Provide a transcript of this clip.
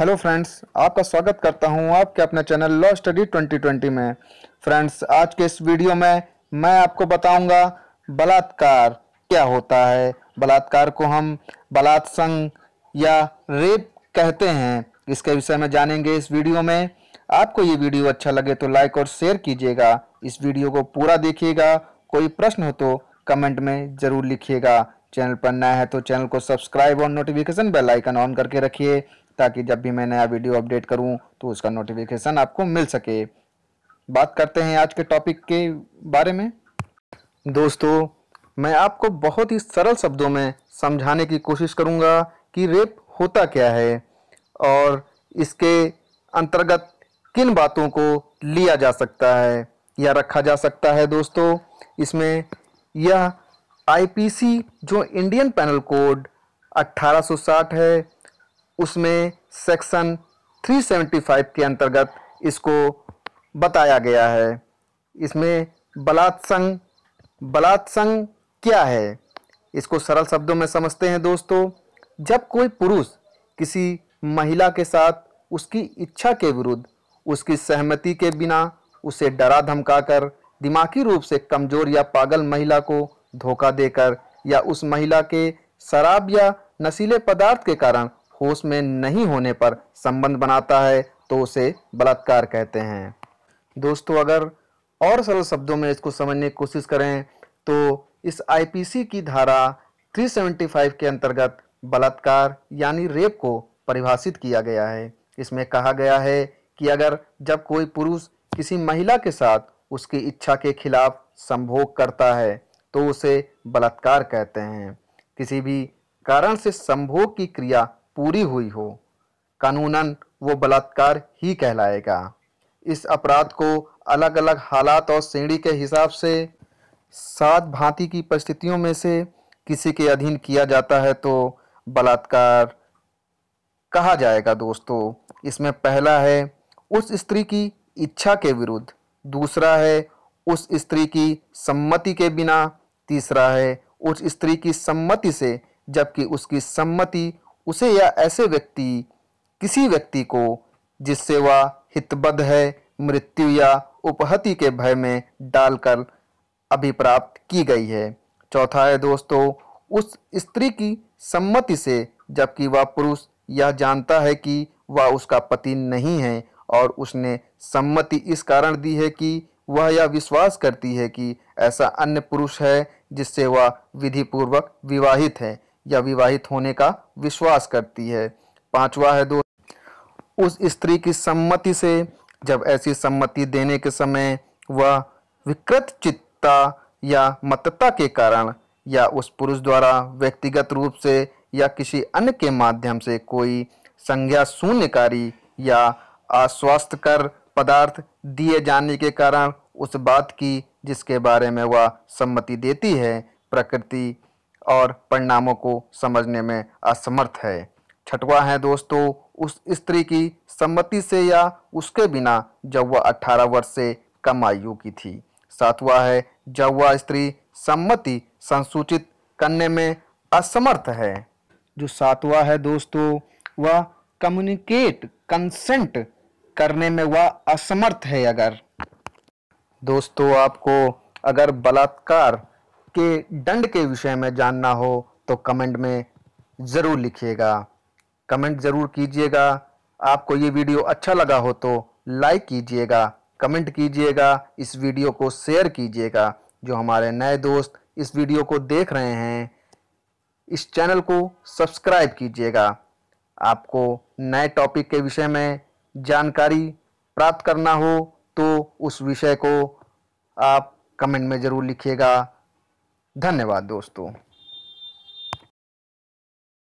hello friends आपका स्वागत करता हूं आपके अपने चैनल लॉ स्टडी 2020 में फ्रेंड्स आज के इस वीडियो में मैं आपको बताऊंगा बलात्कार क्या होता है बलात्कार को हम बलात्संग या रेप कहते हैं इसके विषय में जानेंगे इस वीडियो में आपको ये वीडियो अच्छा लगे तो लाइक और शेयर कीजिएगा इस वीडियो को पूरा देखिएगा कोई प्रश्न हो तो कमेंट में ज़रूर लिखिएगा चैनल पर नया है तो चैनल को सब्सक्राइब और नोटिफिकेशन बेल आइकन ऑन करके रखिए ताकि जब भी मैं नया वीडियो अपडेट करूं तो उसका नोटिफिकेशन आपको मिल सके बात करते हैं आज के टॉपिक के बारे में दोस्तों मैं आपको बहुत ही सरल शब्दों में समझाने की कोशिश करूंगा कि रेप होता क्या है और इसके अंतर्गत किन बातों को लिया जा सकता है या रखा जा सकता है दोस्तों इसमें यह आईपीसी जो इंडियन पैनल कोड 1860 है उसमें सेक्शन 375 के अंतर्गत इसको बताया गया है इसमें बलात्संग बलात्संग क्या है इसको सरल शब्दों में समझते हैं दोस्तों जब कोई पुरुष किसी महिला के साथ उसकी इच्छा के विरुद्ध उसकी सहमति के बिना उसे डरा धमकाकर दिमागी रूप से कमज़ोर या पागल महिला को धोखा देकर या उस महिला के शराब या नशीले पदार्थ के कारण होश में नहीं होने पर संबंध बनाता है तो उसे बलात्कार कहते हैं दोस्तों अगर और सरल शब्दों में इसको समझने की कोशिश करें तो इस आईपीसी की धारा 375 के अंतर्गत बलात्कार यानी रेप को परिभाषित किया गया है इसमें कहा गया है कि अगर जब कोई पुरुष किसी महिला के साथ उसकी इच्छा के खिलाफ संभोग करता है तो उसे बलात्कार कहते हैं किसी भी कारण से संभोग की क्रिया पूरी हुई हो कानूनन वो बलात्कार ही कहलाएगा इस अपराध को अलग अलग हालात और श्रेणी के हिसाब से सात भांति की परिस्थितियों में से किसी के अधीन किया जाता है तो बलात्कार कहा जाएगा दोस्तों इसमें पहला है उस स्त्री की इच्छा के विरुद्ध दूसरा है उस स्त्री की सम्मति के बिना तीसरा है उस स्त्री की सम्मति से जबकि उसकी सम्मति उसे या ऐसे व्यक्ति किसी व्यक्ति को जिससे वह हितबद्ध है मृत्यु या उपहति के भय में डालकर अभिप्राप्त की गई है चौथा है दोस्तों उस स्त्री की सम्मति से जबकि वह पुरुष यह जानता है कि वह उसका पति नहीं है और उसने सम्मति इस कारण दी है कि वह यह विश्वास करती है कि ऐसा अन्य पुरुष है जिससे वह विधिपूर्वक विवाहित है या विवाहित होने का विश्वास करती है पांचवा है दो उस स्त्री की सम्मति से जब ऐसी सम्मति देने के समय वह विकृत चित्ता या मतता के कारण या उस पुरुष द्वारा व्यक्तिगत रूप से या किसी अन्य के माध्यम से कोई संज्ञा शून्यकारी या अस्वास्थ्यकर पदार्थ दिए जाने के कारण उस बात की जिसके बारे में वह सम्मति देती है प्रकृति और परिणामों को समझने में असमर्थ है छठवा है दोस्तों उस स्त्री की सम्मति से या उसके बिना जब वह अट्ठारह वर्ष से कम आयु की थी सातवा है जब वह स्त्री सम्मति संसूचित करने में असमर्थ है जो सातवा है दोस्तों वह कम्युनिकेट कंसेंट करने में वह असमर्थ है अगर दोस्तों आपको अगर बलात्कार के दंड के विषय में जानना हो तो कमेंट में ज़रूर लिखिएगा कमेंट ज़रूर कीजिएगा आपको ये वीडियो अच्छा लगा हो तो लाइक कीजिएगा कमेंट कीजिएगा इस वीडियो को शेयर कीजिएगा जो हमारे नए दोस्त इस वीडियो को देख रहे हैं इस चैनल को सब्सक्राइब कीजिएगा आपको नए टॉपिक के विषय में जानकारी प्राप्त करना हो तो उस विषय को आप कमेंट में ज़रूर लिखिएगा धन्यवाद दोस्तों